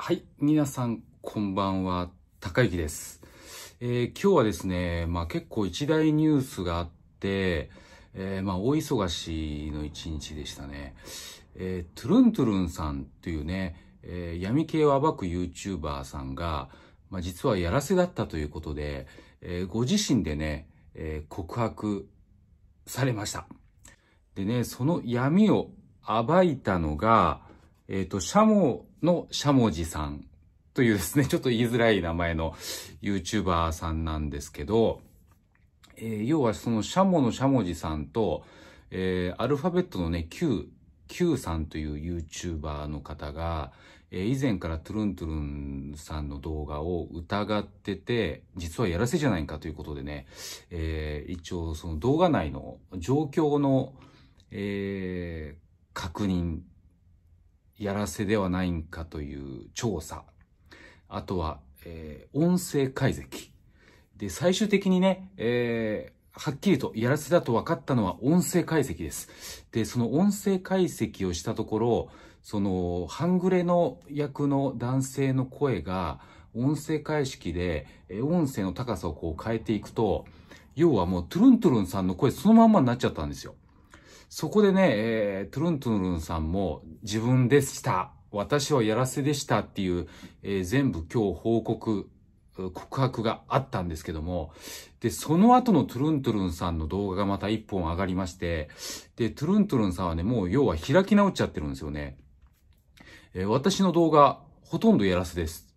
はい、皆さん、こんばんは、高幸です。えー、今日はですね、まあ結構一大ニュースがあって、えー、まあ大忙しの一日でしたね。えー、トゥルントゥルンさんというね、えー、闇系を暴く YouTuber さんが、まあ実はやらせだったということで、えー、ご自身でね、えー、告白されました。でね、その闇を暴いたのが、えっ、ー、と、シャモのしゃもじさんというですね、ちょっと言いづらい名前の YouTuber さんなんですけど、えー、要はそのシャモのしゃもじさんと、えー、アルファベットのね、Q、Q さんという YouTuber の方が、えー、以前からトゥルントゥルンさんの動画を疑ってて、実はやらせじゃないかということでね、えー、一応その動画内の状況の、えー、確認やらせではないんかという調査。あとは、えー、音声解析。で、最終的にね、えー、はっきりとやらせだと分かったのは音声解析です。で、その音声解析をしたところ、その、半グレの役の男性の声が、音声解析で、音声の高さをこう変えていくと、要はもうトゥルントゥルンさんの声そのまんまになっちゃったんですよ。そこでね、えー、トゥルントゥルンさんも自分でした。私はやらせでしたっていう、えー、全部今日報告、告白があったんですけども、で、その後のトゥルントゥルンさんの動画がまた一本上がりまして、で、トゥルントゥルンさんはね、もう要は開き直っちゃってるんですよね。えー、私の動画、ほとんどやらせです。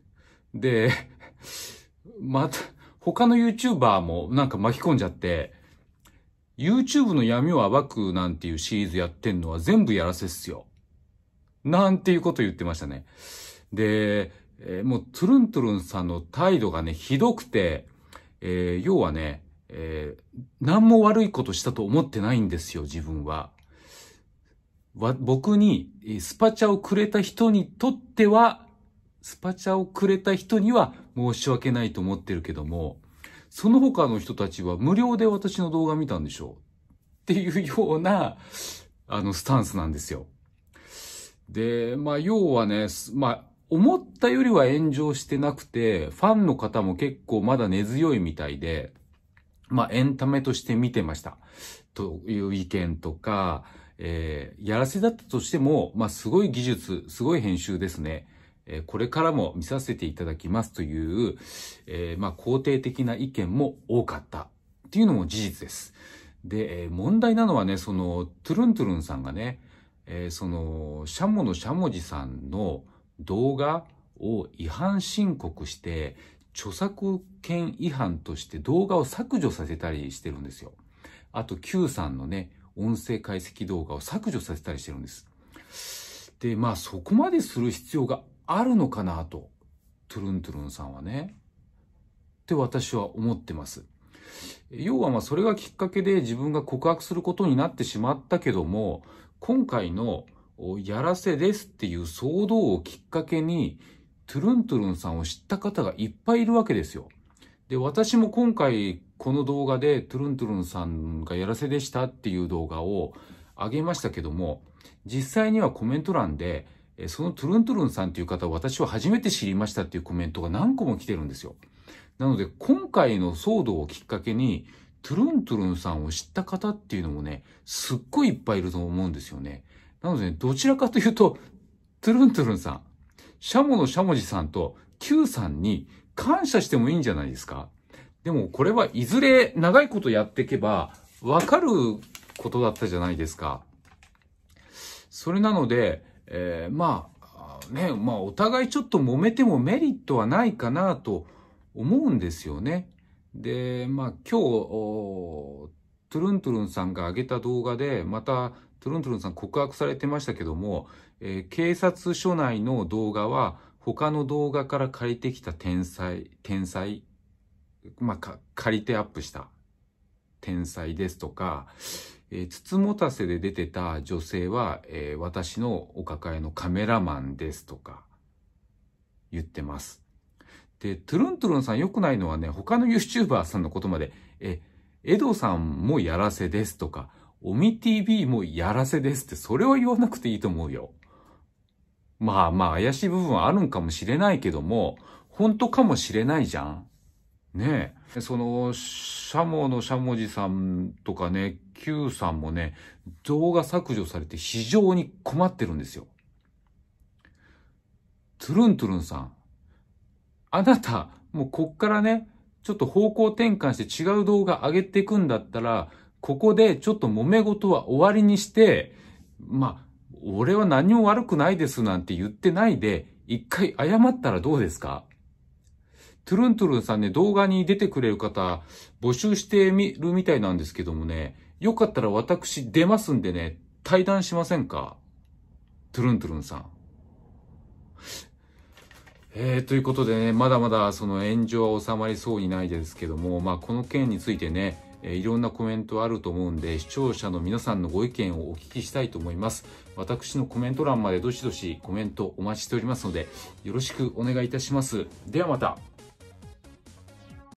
で、また、他の YouTuber もなんか巻き込んじゃって、YouTube の闇を暴くなんていうシリーズやってんのは全部やらせっすよ。なんていうこと言ってましたね。で、えー、もうトゥルントゥルンさんの態度がね、ひどくて、えー、要はね、えー、何も悪いことしたと思ってないんですよ、自分は。わ、僕に、スパチャをくれた人にとっては、スパチャをくれた人には申し訳ないと思ってるけども、その他の人たちは無料で私の動画見たんでしょうっていうような、あの、スタンスなんですよ。で、まあ、要はね、まあ、思ったよりは炎上してなくて、ファンの方も結構まだ根強いみたいで、まあ、エンタメとして見てました。という意見とか、えー、やらせだったとしても、まあ、すごい技術、すごい編集ですね。えこれからも見させていただきますという、えまあ、肯定的な意見も多かったっていうのも事実です。で、え問題なのはね、その、トゥルントゥルンさんがね、えー、その、シャモのしゃもじさんの動画を違反申告して、著作権違反として動画を削除させたりしてるんですよ。あと Q さんのね、音声解析動画を削除させたりしてるんです。で、まあそこまでする必要があるのかなと、トゥルントゥルンさんはね、って私は思ってます。要はまあそれがきっかけで自分が告白することになってしまったけども、今回のやらせですっていう騒動をきっかけに、トゥルントゥルンさんを知った方がいっぱいいるわけですよ。で、私も今回この動画でトゥルントゥルンさんがやらせでしたっていう動画を上げましたけども、実際にはコメント欄で、そのトゥルントゥルンさんという方は私は初めて知りましたっていうコメントが何個も来てるんですよ。なので今回の騒動をきっかけに、トゥルントゥルンさんを知った方っていうのもね、すっごいいっぱいいると思うんですよね。なので、ね、どちらかというと、トゥルントゥルンさん、シャモのシャモジさんと Q さんに感謝してもいいんじゃないですかでもこれはいずれ長いことやっていけばわかることだったじゃないですか。それなので、えー、まあ、ね、まあ、お互いちょっと揉めてもメリットはないかなと思うんですよね。で、まあ、今日、トゥルントゥルンさんが上げた動画で、また、トゥルントゥルンさん告白されてましたけども、えー、警察署内の動画は、他の動画から借りてきた天才、天才、まあ、借りてアップした天才ですとか、えー、つつもたせで出てた女性は、えー、私のお抱えのカメラマンですとか言ってます。で、トゥルントゥルンさん良くないのはね、他の YouTuber さんのことまで、え、エドさんもやらせですとか、オミ TV もやらせですって、それは言わなくていいと思うよ。まあまあ怪しい部分はあるんかもしれないけども、本当かもしれないじゃん。ねえ。その、シャモのしゃもじさんとかね、Q さんもね、動画削除されて非常に困ってるんですよ。トゥルントゥルンさん。あなた、もうこっからね、ちょっと方向転換して違う動画上げていくんだったら、ここでちょっと揉め事は終わりにして、まあ、俺は何も悪くないですなんて言ってないで、一回謝ったらどうですかトゥルントゥルンさんね、動画に出てくれる方、募集してみるみたいなんですけどもね、よかったら私出ますんでね、対談しませんかトゥルントゥルンさん。えー、ということでね、まだまだその炎上は収まりそうにないですけども、まあこの件についてね、えいろんなコメントあると思うんで、視聴者の皆さんのご意見をお聞きしたいと思います。私のコメント欄までどしどしコメントお待ちしておりますので、よろしくお願いいたします。ではまた。